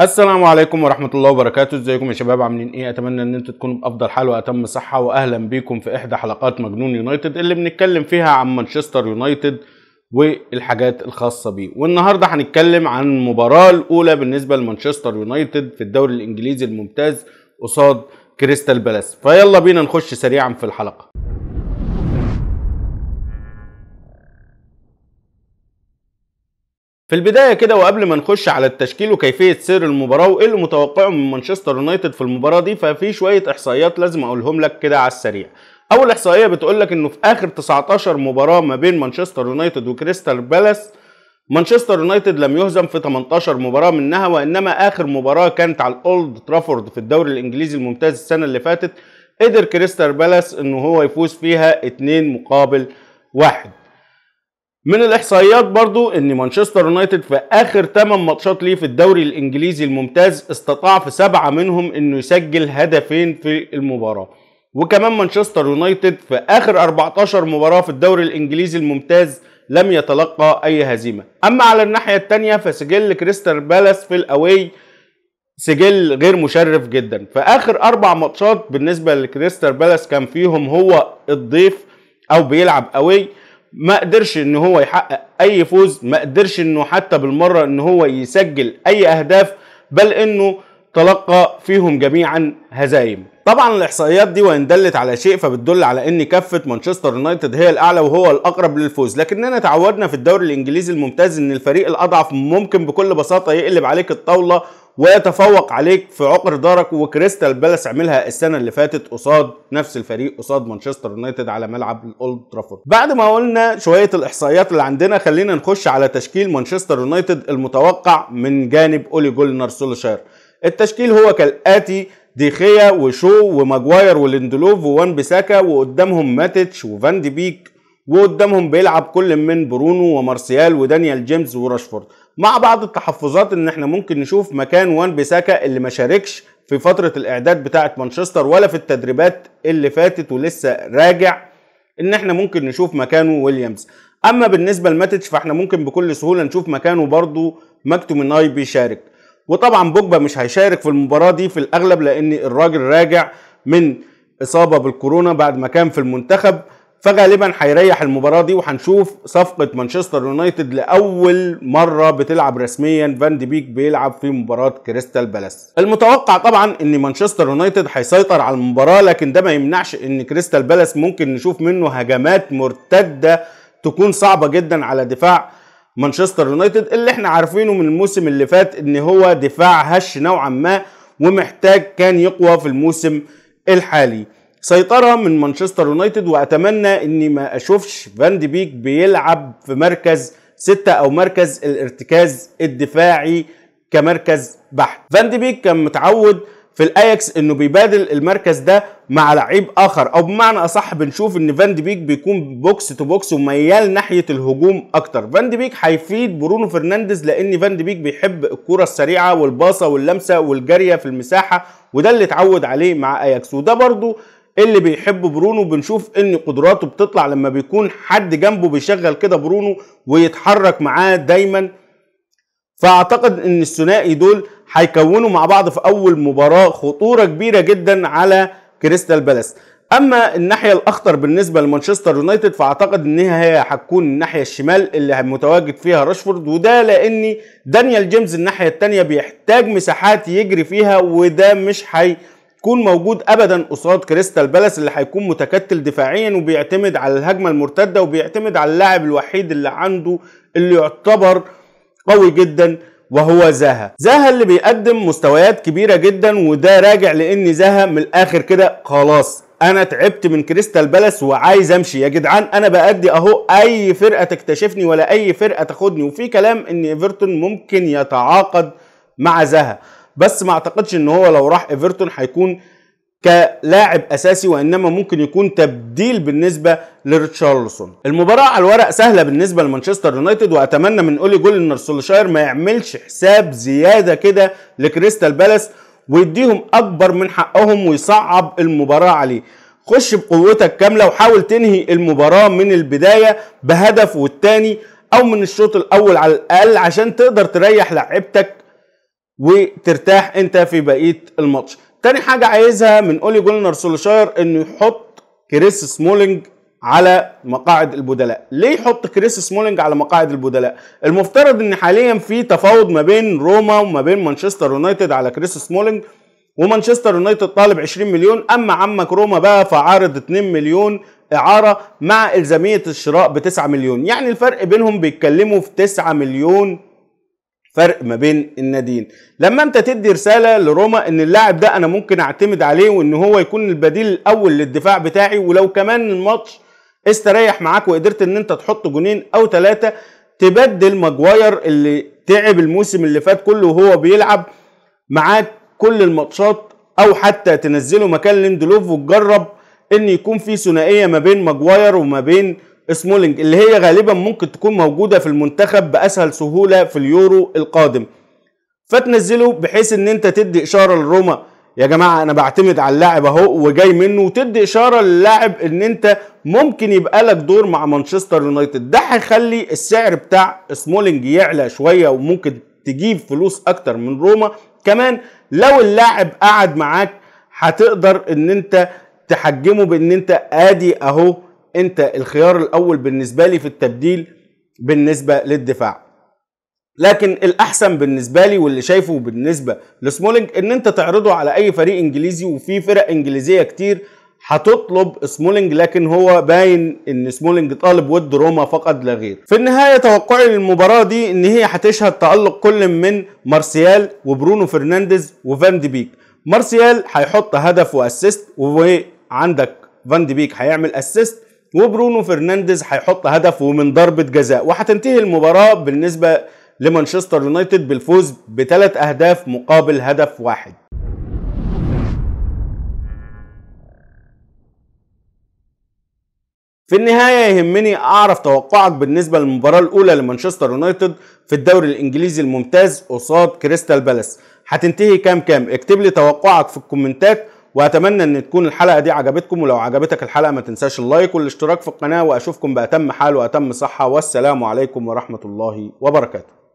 السلام عليكم ورحمة الله وبركاته ازيكم يا شباب عاملين ايه اتمنى ان انتوا تكونوا بافضل حال واتم صحة واهلا بيكم في احدى حلقات مجنون يونايتد اللي بنتكلم فيها عن مانشستر يونايتد والحاجات الخاصة بيه والنهاردة هنتكلم عن المباراة الاولى بالنسبة لمانشستر يونايتد في الدوري الانجليزي الممتاز قصاد كريستال بالاس فيلا بينا نخش سريعا في الحلقة في البدايه كده وقبل ما نخش على التشكيل وكيفيه سير المباراه وايه اللي متوقعه من مانشستر يونايتد في المباراه دي ففي شويه احصائيات لازم اقولهم لك كده على السريع اول احصائيه بتقول لك انه في اخر 19 مباراه ما بين مانشستر يونايتد وكريستال بالاس مانشستر يونايتد لم يهزم في 18 مباراة منها وإنما آخر مباراة كانت على الأولد ترافورد في الدوري الإنجليزي الممتاز السنة اللي فاتت قدر كريستال بالاس إن هو يفوز فيها 2 مقابل واحد من الاحصائيات برضو ان مانشستر يونايتد في اخر 8 ماتشات ليه في الدوري الانجليزي الممتاز استطاع في سبعة منهم انه يسجل هدفين في المباراة وكمان مانشستر يونايتد في اخر 14 مباراة في الدوري الانجليزي الممتاز لم يتلقى اي هزيمة اما على الناحية التانية فسجل كريستال بالاس في الاواي سجل غير مشرف جدا في اخر اربع ماتشات بالنسبة لكريستال بالاس كان فيهم هو الضيف او بيلعب اوي ما قدرش ان هو يحقق اي فوز ما قدرش انه حتى بالمره ان هو يسجل اي اهداف بل انه تلقى فيهم جميعا هزايم طبعا الاحصائيات دي وان دلت على شيء فبتدل على ان كفه مانشستر يونايتد هي الاعلى وهو الاقرب للفوز لكننا تعودنا في الدوري الانجليزي الممتاز ان الفريق الاضعف ممكن بكل بساطه يقلب عليك الطاوله ويتفوق عليك في عقر دارك وكريستال بالاس عملها السنه اللي فاتت قصاد نفس الفريق قصاد مانشستر يونايتد على ملعب الاولد ترافورد بعد ما قلنا شويه الاحصائيات اللي عندنا خلينا نخش على تشكيل مانشستر يونايتد المتوقع من جانب اولي جولنر سولشاير التشكيل هو كالاتي ديخيا وشو وماجواير وليندلوف ووان بيساكا وقدامهم ماتيتش وفان دي بيك وقدامهم بيلعب كل من برونو ومارسيال ودانيال جيمس وراشفورد مع بعض التحفظات ان احنا ممكن نشوف مكان وان بيساكا اللي ما شاركش في فتره الاعداد بتاعه مانشستر ولا في التدريبات اللي فاتت ولسه راجع ان احنا ممكن نشوف مكانه ويليامز اما بالنسبه لماتتش فاحنا ممكن بكل سهوله نشوف مكانه برضه ماكتوميناي بيشارك وطبعا بوجبا مش هيشارك في المباراه دي في الاغلب لان الراجل راجع من اصابه بالكورونا بعد ما كان في المنتخب فغالبا هيريح المباراه دي وهنشوف صفقه مانشستر يونايتد لاول مره بتلعب رسميا فان دي بيك بيلعب في مباراه كريستال بالاس المتوقع طبعا ان مانشستر يونايتد هيسيطر على المباراه لكن ده ما يمنعش ان كريستال بالاس ممكن نشوف منه هجمات مرتده تكون صعبه جدا على دفاع مانشستر يونايتد اللي احنا عارفينه من الموسم اللي فات ان هو دفاع هش نوعا ما ومحتاج كان يقوى في الموسم الحالي سيطرة من مانشستر يونايتد وأتمنى إني ما أشوفش فان دي بيك بيلعب في مركز ستة أو مركز الارتكاز الدفاعي كمركز بحت فان دي بيك كان متعود في الاياكس انه بيبادل المركز ده مع لعيب اخر او بمعنى اصح بنشوف ان فان دي بيك بيكون بوكس تو بوكس وميال ناحيه الهجوم اكتر فان دي بيك هيفيد برونو فرنانديز لان فان دي بيك بيحب الكره السريعه والباصه واللمسه والجاريه في المساحه وده اللي اتعود عليه مع اياكس وده برضه اللي بيحب برونو بنشوف ان قدراته بتطلع لما بيكون حد جنبه بيشغل كده برونو ويتحرك معاه دايما فاعتقد ان الثنائي دول هيكونوا مع بعض في اول مباراه خطوره كبيره جدا على كريستال بالاس اما الناحيه الاخطر بالنسبه لمانشستر يونايتد فاعتقد انها هي هتكون الناحيه الشمال اللي متواجد فيها راشفورد وده لان دانيال جيمز الناحيه الثانيه بيحتاج مساحات يجري فيها وده مش هي هيكون موجود ابدا قصاد كريستال بالاس اللي هيكون متكتل دفاعيا وبيعتمد على الهجمه المرتده وبيعتمد على اللاعب الوحيد اللي عنده اللي يعتبر قوي جدا وهو زها زها اللي بيقدم مستويات كبيره جدا وده راجع لان زها من الاخر كده خلاص انا تعبت من كريستال بالاس وعايز امشي يا جدعان انا بادي اهو اي فرقه تكتشفني ولا اي فرقه تاخدني وفي كلام ان ايفرتون ممكن يتعاقد مع زها بس ما اعتقدش ان هو لو راح ايفرتون هيكون كلاعب اساسي وانما ممكن يكون تبديل بالنسبه لريتشارلسون المباراه على الورق سهله بالنسبه لمانشستر يونايتد واتمنى من اولي جول ان سولشاير ما يعملش حساب زياده كده لكريستال بالاس ويديهم اكبر من حقهم ويصعب المباراه عليه خش بقوتك كامله وحاول تنهي المباراه من البدايه بهدف والتاني او من الشوط الاول على الاقل عشان تقدر تريح لعيبتك وترتاح انت في بقيه الماتش تاني حاجه عايزها من اولي جولنر سولشاير انه يحط كريس سمولينج على مقاعد البدلاء ليه يحط كريس سمولينج على مقاعد البدلاء المفترض ان حاليا في تفاوض ما بين روما وما بين مانشستر يونايتد على كريس سمولينج ومانشستر يونايتد طالب 20 مليون اما عمك روما بقى فعارض 2 مليون اعاره مع الزاميه الشراء ب 9 مليون يعني الفرق بينهم بيتكلموا في 9 مليون فرق ما بين الناديين لما انت تدي رساله لروما ان اللاعب ده انا ممكن اعتمد عليه وان هو يكون البديل الاول للدفاع بتاعي ولو كمان الماتش استريح معاك وقدرت ان انت تحط جونين او ثلاثه تبدل ماجواير اللي تعب الموسم اللي فات كله وهو بيلعب معاك كل الماتشات او حتى تنزله مكان ليندلوف وتجرب ان يكون في ثنائيه ما بين ماجواير وما بين سمولينج اللي هي غالبا ممكن تكون موجودة في المنتخب بأسهل سهولة في اليورو القادم فتنزله بحيث ان انت تدي اشارة لروما يا جماعة انا بعتمد على اللاعب اهو وجاي منه وتدي اشارة للاعب ان انت ممكن يبقى لك دور مع مانشستر يونايتد ده هيخلي السعر بتاع سمولينج يعلى شوية وممكن تجيب فلوس اكتر من روما كمان لو اللاعب قعد معاك هتقدر ان انت تحجمه بان انت ادي اهو انت الخيار الاول بالنسبه لي في التبديل بالنسبه للدفاع لكن الاحسن بالنسبه لي واللي شايفه بالنسبه لسمولينج ان انت تعرضه على اي فريق انجليزي وفي فرق انجليزيه كتير هتطلب سمولينج لكن هو باين ان سمولينج طالب ود روما فقط لا غير في النهايه توقعي للمباراه دي ان هي هتشهد تالق كل من مارسيال وبرونو فرنانديز وفان دي بيك مارسيال هيحط هدف واسيست وعندك فان دي بيك هيعمل اسيست وبرونو فرنانديز هيحط هدف ومن ضربة جزاء وهتنتهي المباراة بالنسبة لمانشستر يونايتد بالفوز بثلاث أهداف مقابل هدف واحد في النهاية يهمني أعرف توقعك بالنسبة للمباراة الأولى لمانشستر يونايتد في الدوري الإنجليزي الممتاز قصاد كريستال بالاس هتنتهي كام كام اكتب لي توقعك في الكومنتات واتمنى ان تكون الحلقه دي عجبتكم ولو عجبتك الحلقه ما تنساش اللايك والاشتراك في القناه واشوفكم باتم حال واتم صحه والسلام عليكم ورحمه الله وبركاته